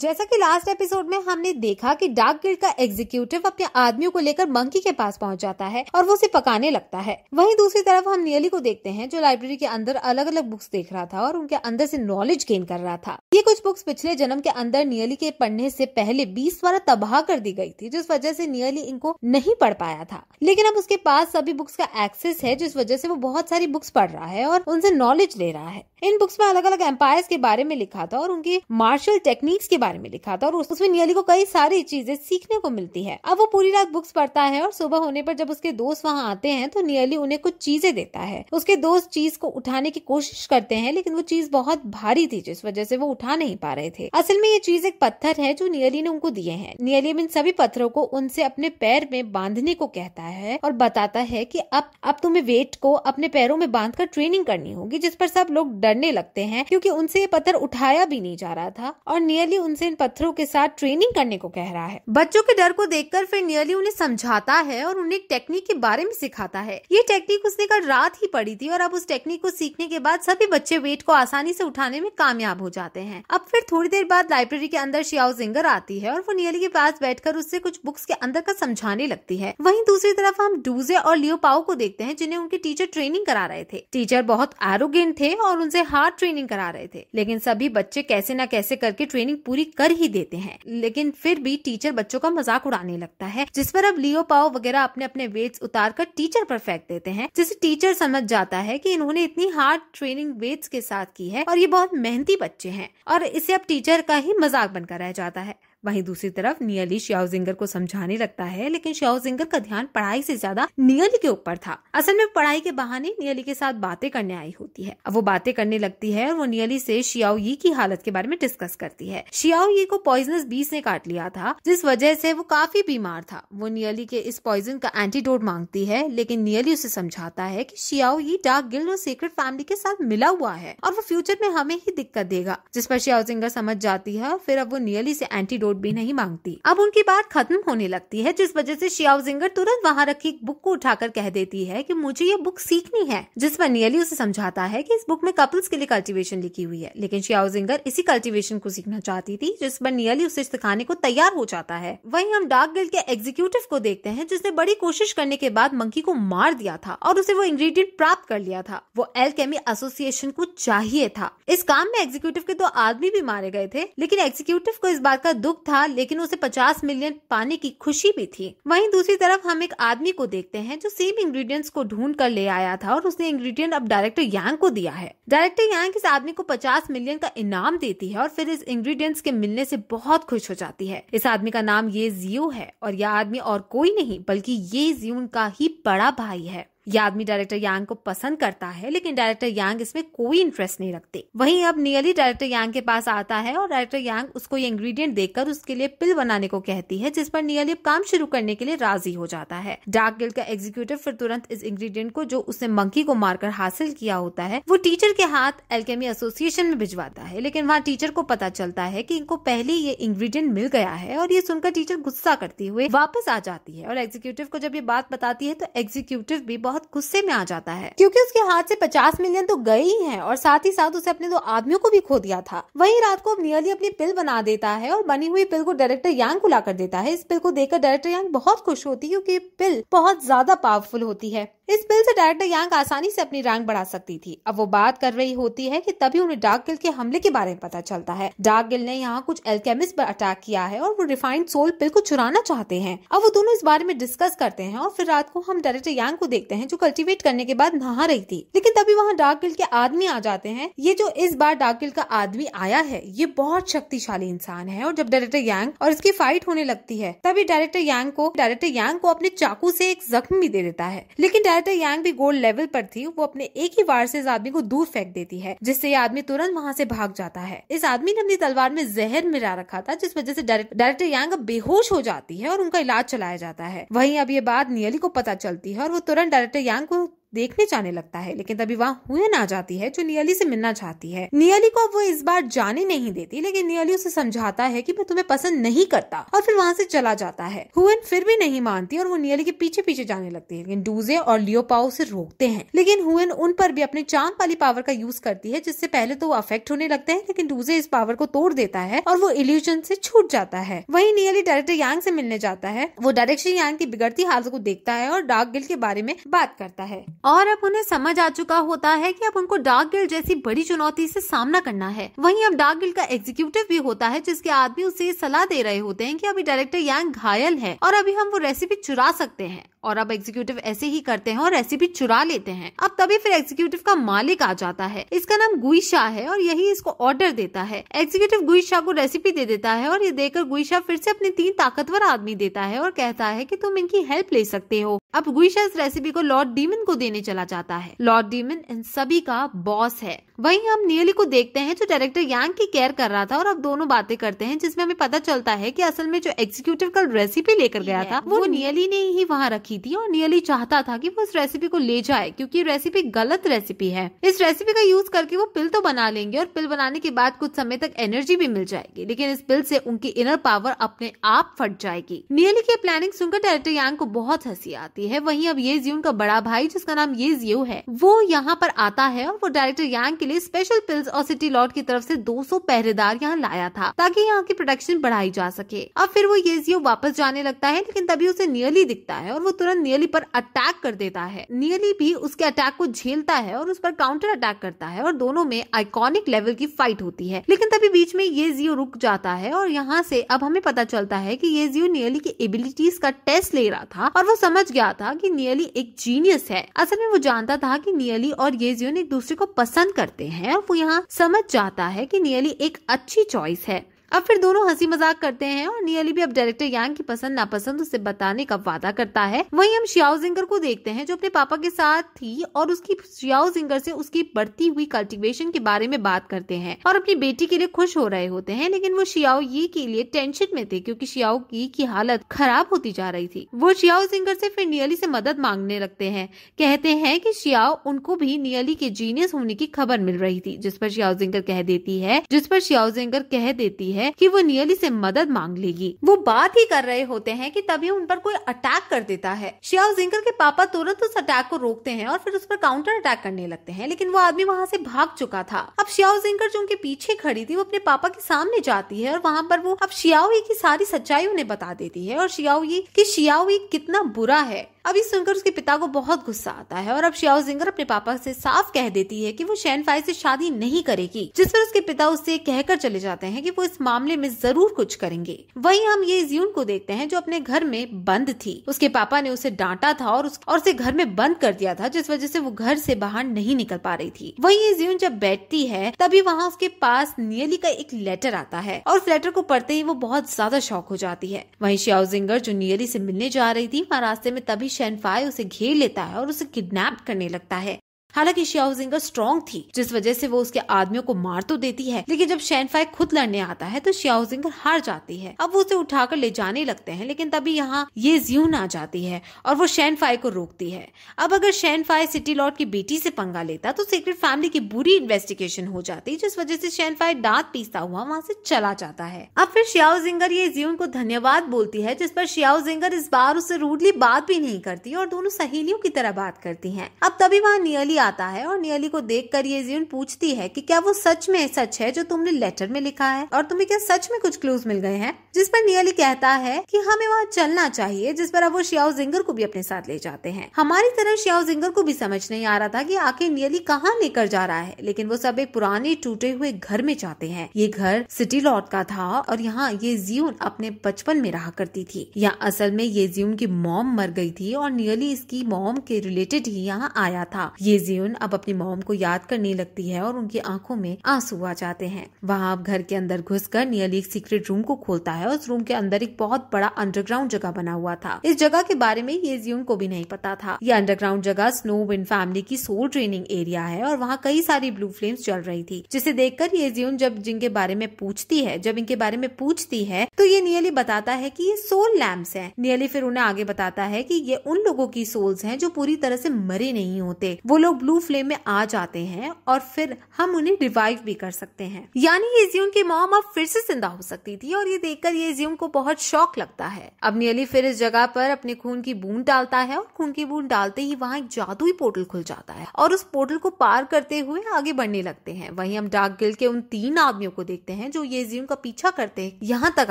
जैसा कि last episode में हमने देखा कि डार्क गिल्ड का एग्जीक्यूटिव अपने आदमियों को लेकर मंकी के पास पहुंच जाता है और वो उसे पकाने लगता है वहीं दूसरी तरफ हम नियली को देखते हैं जो लाइब्रेरी के अंदर अलग अलग बुक्स देख रहा था और उनके अंदर से नॉलेज गेन कर रहा था ये कुछ बुक्स पिछले जन्म के अंदर नियली के पढ़ने से पहले बीस बार तबाह कर दी गई थी जिस वजह से नियली इनको नहीं पढ़ पाया था लेकिन अब उसके पास सभी बुक्स का एक्सेस है जिस वजह से वो बहुत सारी बुक्स पढ़ रहा है और उनसे नॉलेज ले रहा है इन बुक्स में अलग अलग एम्पायर के बारे में लिखा था और उनकी मार्शल टेक्निक्स के बारे में लिखा था और उसमें नियली को कई सारी चीजें सीखने को मिलती है अब वो पूरी रात बुक्स पढ़ता है और सुबह होने पर जब उसके दोस्त वहाँ आते हैं तो नियली उन्हें कुछ चीजें देता है उसके दोस्त चीज को उठाने की कोशिश करते हैं लेकिन वो चीज बहुत भारी थी जिस वजह से वो उठा नहीं पा रहे थे असल में ये चीज एक पत्थर है जो नियली ने उनको दिए है नियली इन सभी पत्थरों को उनसे अपने पैर में बांधने को कहता है और बताता है की अब अब तुम्हें वेट को अपने पैरों में बांध ट्रेनिंग करनी होगी जिस पर सब लोग डरने लगते हैं क्यूँकी उनसे ये पत्थर उठाया भी नहीं जा रहा था और नियली उन उनसे इन पत्थरों के साथ ट्रेनिंग करने को कह रहा है बच्चों के डर को देखकर फिर नियरली उन्हें समझाता है और उन्हें टेक्निक के बारे में सिखाता है ये टेक्निक उसने कल रात ही पढ़ी थी और अब उस टेक्निक को सीखने के बाद सभी बच्चे वेट को आसानी से उठाने में कामयाब हो जाते हैं अब फिर थोड़ी देर बाद लाइब्रेरी के अंदर शियाओ जिंगर आती है और वो नियली के पास कर उससे कुछ बुक्स के अंदर का समझाने लगती है वहीं दूसरी तरफ हम डूजे और लियो पाओ को देखते हैं जिन्हें उनके टीचर ट्रेनिंग करा रहे थे टीचर बहुत एरोगेंट थे और उनसे हार्ड ट्रेनिंग करा रहे थे लेकिन सभी बच्चे कैसे न कैसे करके ट्रेनिंग पूरी पूरी कर ही देते हैं लेकिन फिर भी टीचर बच्चों का मजाक उड़ाने लगता है जिस पर अब लियो पाओ वगैरह अपने अपने वेट्स उतार कर टीचर पर फेंक देते हैं जिसे टीचर समझ जाता है कि इन्होंने इतनी हार्ड ट्रेनिंग वेट्स के साथ की है और ये बहुत मेहनती बच्चे हैं और इसे अब टीचर का ही मजाक बनकर रह जाता है वहीं दूसरी तरफ नियली श्याओजिंगर को समझाने लगता है लेकिन श्याओजिंगर का ध्यान पढ़ाई से ज्यादा नियली के ऊपर था असल में पढ़ाई के बहाने नियली के साथ बातें करने आई होती है अब वो बातें करने लगती है और वो नियली से शियाओ यी की हालत के बारे में डिस्कस करती है शियाओ यी को पॉइजनस बीस ने काट लिया था जिस वजह से वो काफी बीमार था वो नियली के इस पॉइजन का एंटीडोट मांगती है लेकिन नियली उसे समझाता है की शियाओ यी डार्क गिल्ड और सीक्रेट फैमिली के साथ मिला हुआ है और वो फ्यूचर में हमें ही दिक्कत देगा जिस पर श्यावजिंगर समझ जाती है और फिर अब वो नियली से एंटीडोट नोट भी नहीं मांगती अब उनकी बात खत्म होने लगती है जिस वजह से जिंगर तुरंत वहाँ रखी एक बुक को उठाकर कह देती है कि मुझे ये बुक सीखनी है जिस पर नियली उसे समझाता है कि इस बुक में कपल्स के लिए कल्टीवेशन लिखी हुई है लेकिन जिंगर इसी कल्टीवेशन को सीखना चाहती थी जिस पर नियली उसे सिखाने को तैयार हो जाता है वही हम डार्क गिल के एग्जीक्यूटिव को देखते हैं जिसने बड़ी कोशिश करने के बाद मंकी को मार दिया था और उसे वो इंग्रेडिएंट प्राप्त कर लिया था वो एलकेमी एसोसिएशन को चाहिए था इस काम में एग्जीक्यूटिव के दो आदमी भी मारे गए थे लेकिन एग्जीक्यूटिव को इस बात का दुख दुख था लेकिन उसे 50 मिलियन पाने की खुशी भी थी वहीं दूसरी तरफ हम एक आदमी को देखते हैं जो सेम इंग्रेडिएंट्स को ढूंढ कर ले आया था और उसने इंग्रेडिएंट अब डायरेक्टर यांग को दिया है डायरेक्टर यांग इस आदमी को पचास मिलियन का इनाम देती है और फिर इस इंग्रीडियंट्स के मिलने से बहुत खुश हो जाती है इस आदमी का नाम ये जियो है और यह आदमी और कोई नहीं बल्कि ये जियो का ही बड़ा भाई है यह आदमी डायरेक्टर यांग को पसंद करता है लेकिन डायरेक्टर यांग इसमें कोई इंटरेस्ट नहीं रखते वहीं अब नियली डायरेक्टर यांग के पास आता है और डायरेक्टर यांग उसको ये इंग्रेडिएंट देकर उसके लिए पिल बनाने को कहती है जिस पर नियली अब काम शुरू करने के लिए राजी हो जाता है डार्क गिल्ड का एग्जीक्यूटिव फिर तुरंत इस इंग्रीडियंट को जो उसने मंकी को मारकर हासिल किया होता है वो टीचर के हाथ एल्केमी एसोसिएशन में भिजवाता है लेकिन वहाँ टीचर को पता चलता है की इनको पहले ये इंग्रीडियंट मिल गया है और ये सुनकर टीचर गुस्सा करते हुए वापस आ जाती है और एग्जीक्यूटिव को जब ये बात बताती है तो एग्जीक्यूटिव भी बहुत बहुत गुस्से में आ जाता है क्योंकि उसके हाथ से पचास मिलियन तो गए ही है और साथ ही साथ उसे अपने दो आदमियों को भी खो दिया था वही रात को नियरली अपनी पिल बना देता है और बनी हुई पिल को डायरेक्टर यांग को लाकर देता है इस पिल को देखकर डायरेक्टर यांग बहुत खुश होती है क्यूँकी पिल बहुत ज्यादा पावरफुल होती है इस पिल से डायरेक्टर यांग आसानी से अपनी रैंक बढ़ा सकती थी अब वो बात कर रही होती है कि तभी उन्हें डार्क गिल के हमले के बारे में पता चलता है डार्क गिल ने यहाँ कुछ एल्केमिस्ट पर अटैक किया है और वो रिफाइंड सोल पिल को चुराना चाहते हैं अब वो दोनों इस बारे में डिस्कस करते हैं और फिर रात को हम डायरेक्टर यांग को देखते हैं जो कल्टीवेट करने के बाद नहा रही थी लेकिन तभी वहाँ डार्क गिल्ड के आदमी आ जाते हैं ये जो इस बार डार्क गिल्ड का आदमी आया है ये बहुत शक्तिशाली इंसान है और जब डायरेक्टर यांग और इसकी फाइट होने लगती है तभी डायरेक्टर यांग को डायरेक्टर यांग को अपने चाकू से एक जख्म भी दे देता है लेकिन डायरेक्टर यांग भी गोल्ड लेवल पर थी वो अपने एक ही वार से इस आदमी को दूर फेंक देती है जिससे ये आदमी तुरंत वहाँ से भाग जाता है इस आदमी ने अपनी तलवार में जहर मिला रखा था जिस वजह से डायरेक्टर यांग बेहोश हो जाती है और उनका इलाज चलाया जाता है वहीं अब ये बात नियली को पता चलती है और वो तुरंत डायरेक्टर 阳光。देखने जाने लगता है लेकिन तभी वहाँ हुए ना जाती है जो नियली से मिलना चाहती है नियली को वो इस बार जाने नहीं देती लेकिन नियली उसे समझाता है कि मैं तुम्हें पसंद नहीं करता और फिर वहाँ से चला जाता है हुएन फिर भी नहीं मानती और वो नियली के पीछे पीछे जाने लगती है लेकिन डूजे और लियोपाओ उसे रोकते हैं लेकिन हुएन उन पर भी अपने चांद वाली पावर का यूज करती है जिससे पहले तो वो अफेक्ट होने लगते हैं लेकिन डूजे इस पावर को तोड़ देता है और वो इल्यूजन से छूट जाता है वही नियली डायरेक्टर यांग से मिलने जाता है वो डायरेक्टर यांग की बिगड़ती हालत को देखता है और डार्क गिल के बारे में बात करता है और अब उन्हें समझ आ चुका होता है कि अब उनको डार्क गिल जैसी बड़ी चुनौती से सामना करना है वहीं अब डार्क गिल्ड का एग्जीक्यूटिव भी होता है जिसके आदमी उसे सलाह दे रहे होते हैं कि अभी डायरेक्टर यांग घायल है और अभी हम वो रेसिपी चुरा सकते हैं और अब एग्जीक्यूटिव ऐसे ही करते हैं और रेसिपी चुरा लेते हैं अब तभी फिर एग्जीक्यूटिव का मालिक आ जाता है इसका नाम गुई शाह है और यही इसको ऑर्डर देता है एग्जीक्यूटिव गुई शाह को रेसिपी दे देता है और ये देकर गुई शाह फिर से अपने तीन ताकतवर आदमी देता है और कहता है की तुम इनकी हेल्प ले सकते हो अब शाह इस रेसिपी को लॉर्ड डीमन को देने चला जाता है लॉर्ड डीमन इन सभी का बॉस है वही हम नियली को देखते हैं जो डायरेक्टर यांग की केयर कर रहा था और अब दोनों बातें करते हैं जिसमें हमें पता चलता है कि असल में जो एग्जीक्यूटिव कल रेसिपी लेकर गया था वो नियली ने ही वहाँ रखी की थी और नियली चाहता था कि वो इस रेसिपी को ले जाए क्योंकि रेसिपी गलत रेसिपी है इस रेसिपी का यूज करके वो पिल तो बना लेंगे और पिल बनाने के बाद कुछ समय तक एनर्जी भी मिल जाएगी लेकिन इस पिल से उनकी इनर पावर अपने आप फट जाएगी नियली की प्लानिंग सुनकर डायरेक्टर यांग को बहुत हंसी आती है वही अब ये जी उनका बड़ा भाई जिसका नाम ये जियो है वो यहाँ पर आता है और वो डायरेक्टर यांग के लिए स्पेशल पिल्स और सिटी लॉर्ड की तरफ से 200 पहरेदार यहाँ लाया था ताकि यहाँ की प्रोडक्शन बढ़ाई जा सके अब फिर वो ये जियो वापस जाने लगता है लेकिन तभी उसे नियली दिखता है और वो तुरंत नियली पर अटैक कर देता है नियली भी उसके अटैक को झेलता है और उस पर काउंटर अटैक करता है और दोनों में आइकॉनिक लेवल की फाइट होती है लेकिन तभी बीच में ये जियो रुक जाता है और यहाँ से अब हमें पता चलता है की ये जियो नियली की एबिलिटीज का टेस्ट ले रहा था और वो समझ गया था की नियली एक जीनियस है असल में वो जानता था की नियली और ये ने एक दूसरे को पसंद करते हैं और वो यहाँ समझ जाता है की नियली एक अच्छी चॉइस है अब फिर दोनों हंसी मजाक करते हैं और नियली भी अब डायरेक्टर यांग की पसंद नापसंद उसे बताने का वादा करता है वहीं हम श्याओ जिंगर को देखते हैं जो अपने पापा के साथ थी और उसकी श्याओ जिंगर से उसकी बढ़ती हुई कल्टीवेशन के बारे में बात करते हैं और अपनी बेटी के लिए खुश हो रहे होते हैं लेकिन वो शियाओ यी के लिए टेंशन में थे क्यूँकी शियाओ यी की हालत खराब होती जा रही थी वो शियाओ जिंगर से फिर नियली से मदद मांगने लगते हैं कहते हैं कि शियाओ उनको भी नियली के जीनियस होने की खबर मिल रही थी जिस पर शियाओ जिंगर कह देती है जिस पर शियाओ जिंगर कह देती है है कि वो नियली से मदद मांग लेगी वो बात ही कर रहे होते हैं कि तभी उन पर कोई अटैक कर देता है श्याव जिंकर के पापा तुरंत उस अटैक को रोकते हैं और फिर उस पर काउंटर अटैक करने लगते हैं लेकिन वो आदमी वहाँ से भाग चुका था अब श्याव जिंकर जो उनके पीछे खड़ी थी वो अपने पापा के सामने जाती है और वहाँ पर वो अब श्याओ की सारी सच्चाई उन्हें बता देती है और श्याओ की श्याओ कितना बुरा है अब ये सुनकर उसके पिता को बहुत गुस्सा आता है और अब श्याओ जिंगर अपने पापा से साफ कह देती है कि वो शैन फाई से शादी नहीं करेगी जिस पर उसके पिता उससे कहकर चले जाते हैं कि वो इस मामले में जरूर कुछ करेंगे वहीं हम ये ज्यून को देखते हैं जो अपने घर में बंद थी उसके पापा ने उसे डांटा था और उस और उसे घर में बंद कर दिया था जिस वजह से वो घर से बाहर नहीं निकल पा रही थी वही ये ज्यून जब बैठती है तभी वहाँ उसके पास नियली का एक लेटर आता है और उस लेटर को पढ़ते ही वो बहुत ज्यादा शौक हो जाती है वही श्याओ जिंगर जो नियली से मिलने जा रही थी वहाँ रास्ते में तभी अभी शनफाई उसे घेर लेता है और उसे किडनैप करने लगता है हालांकि श्याओजिंग स्ट्रॉन्ग थी जिस वजह से वो उसके आदमियों को मार तो देती है लेकिन जब शैनफाई खुद लड़ने आता है तो श्याओजिंग हार जाती है अब वो उसे उठाकर ले जाने लगते हैं लेकिन तभी यहाँ ये ज्यून आ जाती है और वो शैनफाई को रोकती है अब अगर शैनफाई सिटी लॉर्ड की बेटी से पंगा लेता तो सीक्रेट फैमिली की बुरी इन्वेस्टिगेशन हो जाती जिस वजह से शैनफाई दांत पीसता हुआ वहाँ से चला जाता है अब फिर श्याओ ये ज्यून को धन्यवाद बोलती है जिस पर श्याओ इस बार उसे रूडली बात भी नहीं करती और दोनों सहेलियों की तरह बात करती है अब तभी वहाँ नियली आता है और नियली को देख कर ये जीवन पूछती है कि क्या वो सच में सच है जो तुमने लेटर में लिखा है और तुम्हें क्या सच में कुछ क्लूज मिल गए हैं जिस पर नियली कहता है कि हमें वहाँ चलना चाहिए जिस पर अब वो श्याओ जिंगर को भी अपने साथ ले जाते हैं हमारी तरह श्याओ जिंगर को भी समझ नहीं आ रहा था की आखिर नियली कहाँ लेकर जा रहा है लेकिन वो सब एक पुराने टूटे हुए घर में जाते हैं ये घर सिटी लॉट का था और यहाँ ये जीवन अपने बचपन में रहा करती थी यहाँ असल में ये जीवन की मॉम मर गई थी और नियली इसकी मॉम के रिलेटेड ही यहाँ आया था ये जीवन अब अपनी मोम को याद करने लगती है और उनकी आंखों में आंसू आ जाते हैं वहाँ अब घर के अंदर घुस कर नियली एक सीक्रेट रूम को खोलता है उस रूम के अंदर एक बहुत बड़ा अंडरग्राउंड जगह बना हुआ था इस जगह के बारे में ये जीवन को भी नहीं पता था ये अंडरग्राउंड जगह स्नो विन फैमिली की सोल ट्रेनिंग एरिया है और वहाँ कई सारी ब्लू फ्लेम्स चल रही थी जिसे देख कर ये जीवन जब जिनके बारे में पूछती है जब इनके बारे में पूछती है तो ये नियली बताता है की ये सोल लैम्प है नियली फिर उन्हें आगे बताता है की ये उन लोगों की सोल्स है जो पूरी तरह से मरे नहीं होते वो लोग ब्लू फ्लेम में आ जाते हैं और फिर हम उन्हें रिवाइव भी कर सकते हैं यानी येजियोन की मॉम अब फिर से जिंदा हो सकती थी और ये देखकर ये येजियोन को बहुत शौक लगता है अब नियली फिर इस जगह पर अपने खून की बूंद डालता है और खून की बूंद डालते ही वहाँ एक जादुई पोर्टल खुल जाता है और उस पोर्टल को पार करते हुए आगे बढ़ने लगते हैं वही हम डार्क गिल के उन तीन आदमियों को देखते हैं जो ये येजियोन का पीछा करते यहाँ तक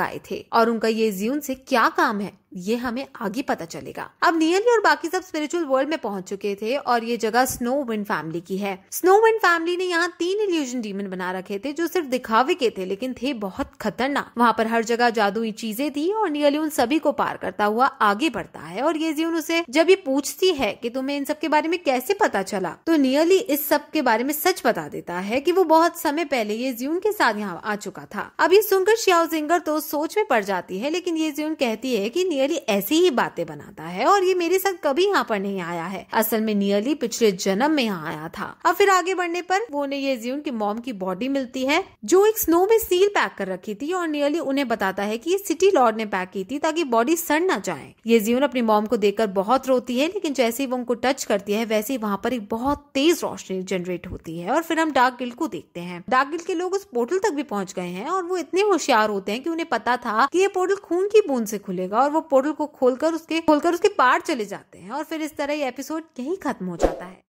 आए थे और उनका ये येजियोन से क्या काम है ये हमें आगे पता चलेगा अब नियली और बाकी सब स्पिरिचुअल वर्ल्ड में पहुंच चुके थे और ये जगह स्नो विंड फैमिली की है स्नो विंड फैमिली ने यहाँ तीन इल्यूजन डीमन बना रखे थे जो सिर्फ दिखावे के थे लेकिन थे बहुत खतरनाक वहाँ पर हर जगह जादुई चीजें थी और नियली उन सभी को पार करता हुआ आगे बढ़ता है और ये जीवन उसे जब ये पूछती है की तुम्हें इन सब के बारे में कैसे पता चला तो नियरली इस सब के बारे में सच बता देता है की वो बहुत समय पहले ये जीवन के साथ यहाँ आ चुका था अब ये सुनकर श्याओ जिंगर तो सोच में पड़ जाती है लेकिन ये जीवन कहती है की नियरली ऐसी ही बातें बनाता है और ये मेरे साथ कभी यहाँ पर नहीं आया है असल में नियरली पिछले जन्म में यहाँ आया था अब फिर आगे बढ़ने पर वो उन्हें ये ज्यून की मॉम की बॉडी मिलती है जो एक स्नो में सील पैक कर रखी थी और नियरली उन्हें बताता है की सिटी लॉर्ड ने पैक की थी ताकि बॉडी सड़ ना जाए ये ज्यून अपनी मॉम को देखकर बहुत रोती है लेकिन जैसे ही वो उनको टच करती है वैसे ही वहाँ पर एक बहुत तेज रोशनी जनरेट होती है और फिर हम डार्क गिल्ड को देखते हैं डार्क गिल्ड के लोग उस पोर्टल तक भी पहुंच गए हैं और वो इतने होशियार होते हैं कि उन्हें पता था कि ये पोर्टल खून की बूंद से खुलेगा और वो पोर्टल को खोलकर उसके खोलकर उसके पार चले जाते हैं और फिर इस तरह ये एपिसोड यही खत्म हो जाता है